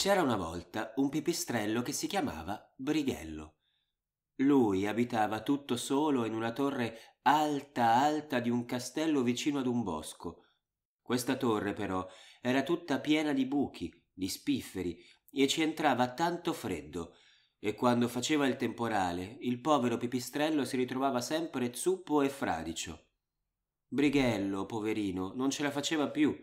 C'era una volta un pipistrello che si chiamava Brighello. Lui abitava tutto solo in una torre alta alta di un castello vicino ad un bosco. Questa torre però era tutta piena di buchi, di spifferi, e ci entrava tanto freddo, e quando faceva il temporale il povero pipistrello si ritrovava sempre zuppo e fradicio. Brighello, poverino, non ce la faceva più,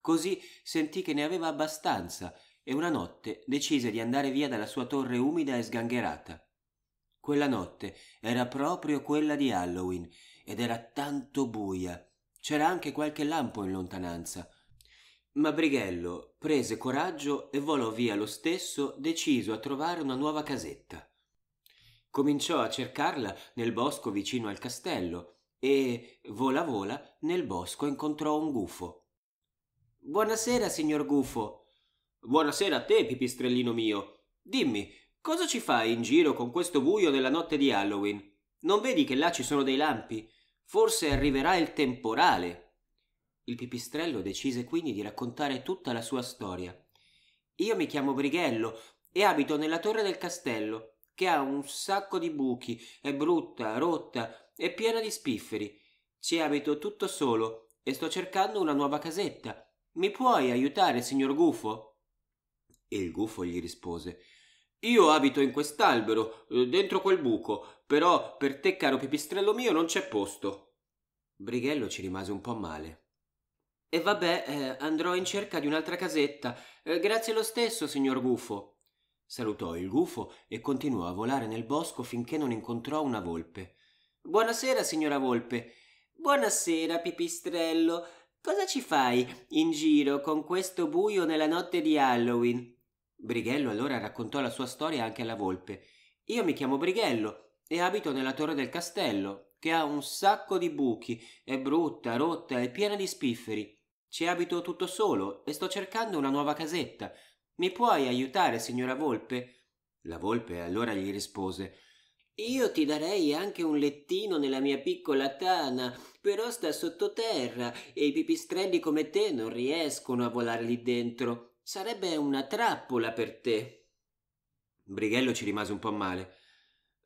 così sentì che ne aveva abbastanza e una notte decise di andare via dalla sua torre umida e sgangherata. Quella notte era proprio quella di Halloween ed era tanto buia. C'era anche qualche lampo in lontananza. Ma Brighello prese coraggio e volò via lo stesso, deciso a trovare una nuova casetta. Cominciò a cercarla nel bosco vicino al castello e, vola vola, nel bosco incontrò un gufo. Buonasera, signor Gufo, Buonasera a te, pipistrellino mio. Dimmi, cosa ci fai in giro con questo buio della notte di Halloween? Non vedi che là ci sono dei lampi? Forse arriverà il temporale. Il pipistrello decise quindi di raccontare tutta la sua storia. Io mi chiamo Brighello e abito nella torre del castello, che ha un sacco di buchi, è brutta, rotta e piena di spifferi. Ci abito tutto solo e sto cercando una nuova casetta. Mi puoi aiutare, signor Gufo? E il gufo gli rispose Io abito in quest'albero, eh, dentro quel buco, però per te, caro pipistrello mio, non c'è posto. Brighello ci rimase un po' male. E vabbè, eh, andrò in cerca di un'altra casetta. Eh, grazie lo stesso, signor Gufo. Salutò il gufo e continuò a volare nel bosco finché non incontrò una volpe. Buonasera, signora volpe. Buonasera, pipistrello. Cosa ci fai in giro con questo buio nella notte di Halloween? Brighello allora raccontò la sua storia anche alla volpe. Io mi chiamo Brighello e abito nella torre del castello, che ha un sacco di buchi, è brutta, rotta e piena di spifferi. Ci abito tutto solo e sto cercando una nuova casetta. Mi puoi aiutare, signora volpe? La volpe allora gli rispose io ti darei anche un lettino nella mia piccola tana, però sta sottoterra e i pipistrelli come te non riescono a volare lì dentro. Sarebbe una trappola per te. Brighello ci rimase un po' male.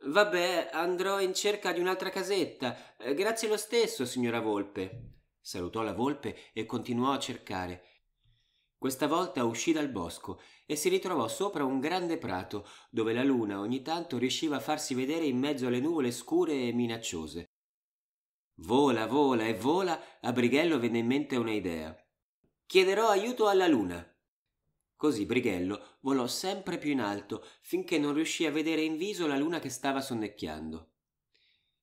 Vabbè, andrò in cerca di un'altra casetta. Eh, grazie lo stesso, signora Volpe. Salutò la Volpe e continuò a cercare. Questa volta uscì dal bosco e si ritrovò sopra un grande prato, dove la luna ogni tanto riusciva a farsi vedere in mezzo alle nuvole scure e minacciose. Vola, vola e vola, a Brighello venne in mente un'idea. Chiederò aiuto alla luna. Così Brighello volò sempre più in alto finché non riuscì a vedere in viso la luna che stava sonnecchiando.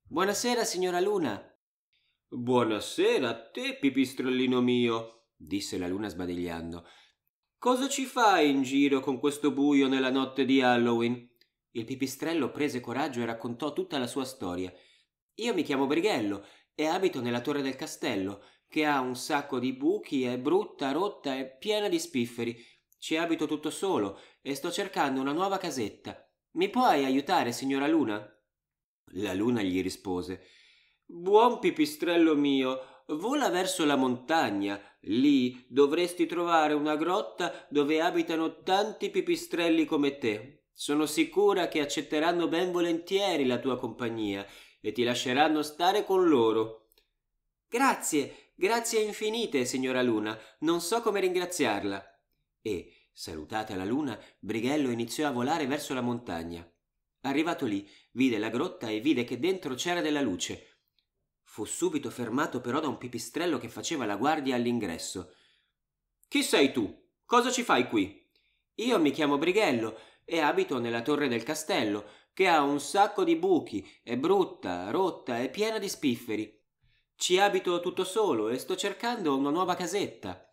Buonasera, signora Luna. Buonasera a te, pipistrellino mio, disse la luna sbadigliando. Cosa ci fai in giro con questo buio nella notte di Halloween? Il pipistrello prese coraggio e raccontò tutta la sua storia. Io mi chiamo Brighello e abito nella torre del castello, che ha un sacco di buchi, è brutta, rotta e piena di spifferi ci abito tutto solo e sto cercando una nuova casetta. Mi puoi aiutare, signora Luna? La Luna gli rispose Buon pipistrello mio, vola verso la montagna. Lì dovresti trovare una grotta dove abitano tanti pipistrelli come te. Sono sicura che accetteranno ben volentieri la tua compagnia e ti lasceranno stare con loro. Grazie, grazie infinite, signora Luna. Non so come ringraziarla e, salutata la luna, Brighello iniziò a volare verso la montagna. Arrivato lì, vide la grotta e vide che dentro c'era della luce. Fu subito fermato però da un pipistrello che faceva la guardia all'ingresso. Chi sei tu? Cosa ci fai qui? Io mi chiamo Brighello e abito nella torre del castello, che ha un sacco di buchi, è brutta, rotta e piena di spifferi. Ci abito tutto solo e sto cercando una nuova casetta.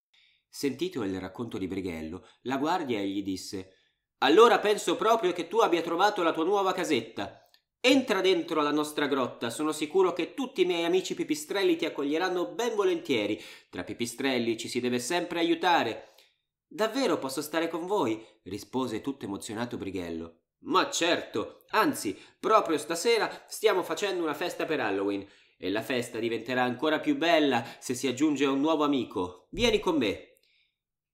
Sentito il racconto di Brighello, la guardia gli disse Allora penso proprio che tu abbia trovato la tua nuova casetta. Entra dentro la nostra grotta, sono sicuro che tutti i miei amici pipistrelli ti accoglieranno ben volentieri. Tra pipistrelli ci si deve sempre aiutare. Davvero posso stare con voi? rispose tutto emozionato Brighello. Ma certo, anzi, proprio stasera stiamo facendo una festa per Halloween e la festa diventerà ancora più bella se si aggiunge un nuovo amico. Vieni con me.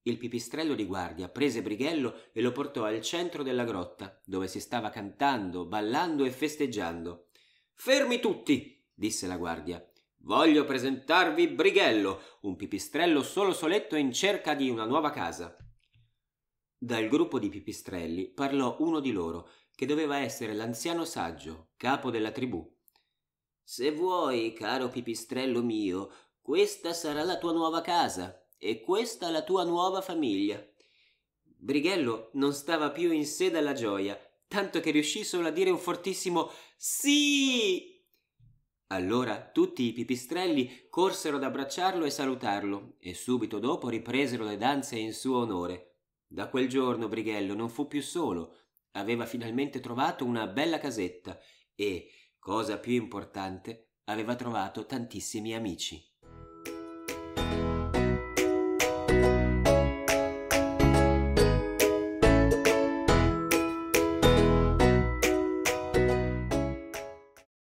Il pipistrello di guardia prese Brighello e lo portò al centro della grotta, dove si stava cantando, ballando e festeggiando. Fermi tutti, disse la guardia. Voglio presentarvi Brighello, un pipistrello solo soletto in cerca di una nuova casa. Dal gruppo di pipistrelli parlò uno di loro, che doveva essere l'anziano saggio, capo della tribù. Se vuoi, caro pipistrello mio, questa sarà la tua nuova casa. E questa la tua nuova famiglia. Brighello non stava più in sé dalla gioia, tanto che riuscì solo a dire un fortissimo Sì! Allora tutti i pipistrelli corsero ad abbracciarlo e salutarlo, e subito dopo ripresero le danze in suo onore. Da quel giorno Brighello non fu più solo, aveva finalmente trovato una bella casetta e, cosa più importante, aveva trovato tantissimi amici.